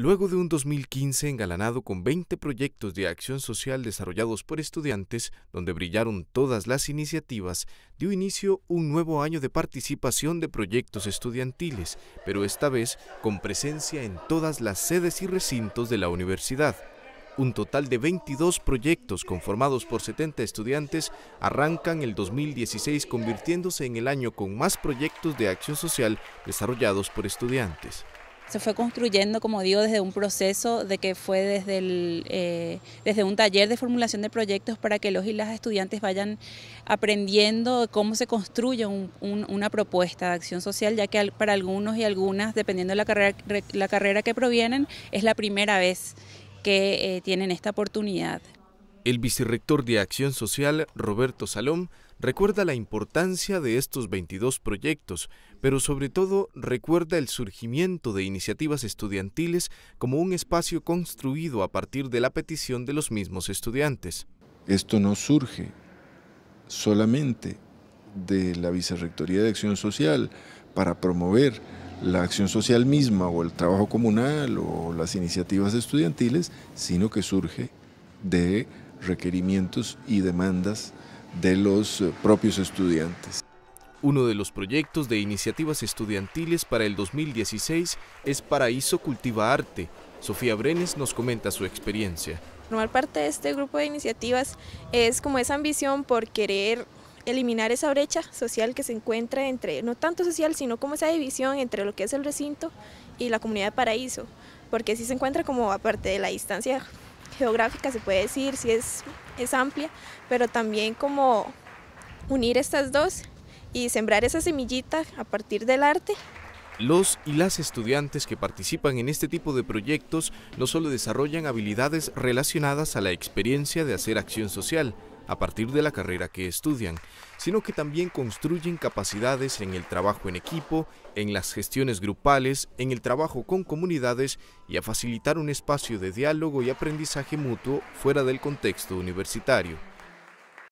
Luego de un 2015 engalanado con 20 proyectos de acción social desarrollados por estudiantes, donde brillaron todas las iniciativas, dio inicio un nuevo año de participación de proyectos estudiantiles, pero esta vez con presencia en todas las sedes y recintos de la universidad. Un total de 22 proyectos conformados por 70 estudiantes arrancan el 2016 convirtiéndose en el año con más proyectos de acción social desarrollados por estudiantes se fue construyendo, como digo, desde un proceso de que fue desde, eh, desde un taller de formulación de proyectos para que los y las estudiantes vayan aprendiendo cómo se construye una propuesta de acción social, ya que para algunos y algunas, dependiendo de la carrera, la carrera que provienen, es la primera vez que eh, tienen esta oportunidad. El vicerrector de Acción Social, Roberto Salom, recuerda la importancia de estos 22 proyectos, pero sobre todo recuerda el surgimiento de iniciativas estudiantiles como un espacio construido a partir de la petición de los mismos estudiantes. Esto no surge solamente de la Vicerrectoría de Acción Social para promover la acción social misma o el trabajo comunal o las iniciativas estudiantiles, sino que surge de requerimientos y demandas de los eh, propios estudiantes. Uno de los proyectos de iniciativas estudiantiles para el 2016 es Paraíso Cultiva Arte. Sofía Brenes nos comenta su experiencia. Formar parte de este grupo de iniciativas es como esa ambición por querer eliminar esa brecha social que se encuentra entre, no tanto social, sino como esa división entre lo que es el recinto y la comunidad de Paraíso, porque sí se encuentra como aparte de la distancia geográfica, se puede decir, si es, es amplia, pero también como unir estas dos y sembrar esa semillita a partir del arte los y las estudiantes que participan en este tipo de proyectos no solo desarrollan habilidades relacionadas a la experiencia de hacer acción social, a partir de la carrera que estudian, sino que también construyen capacidades en el trabajo en equipo, en las gestiones grupales, en el trabajo con comunidades y a facilitar un espacio de diálogo y aprendizaje mutuo fuera del contexto universitario.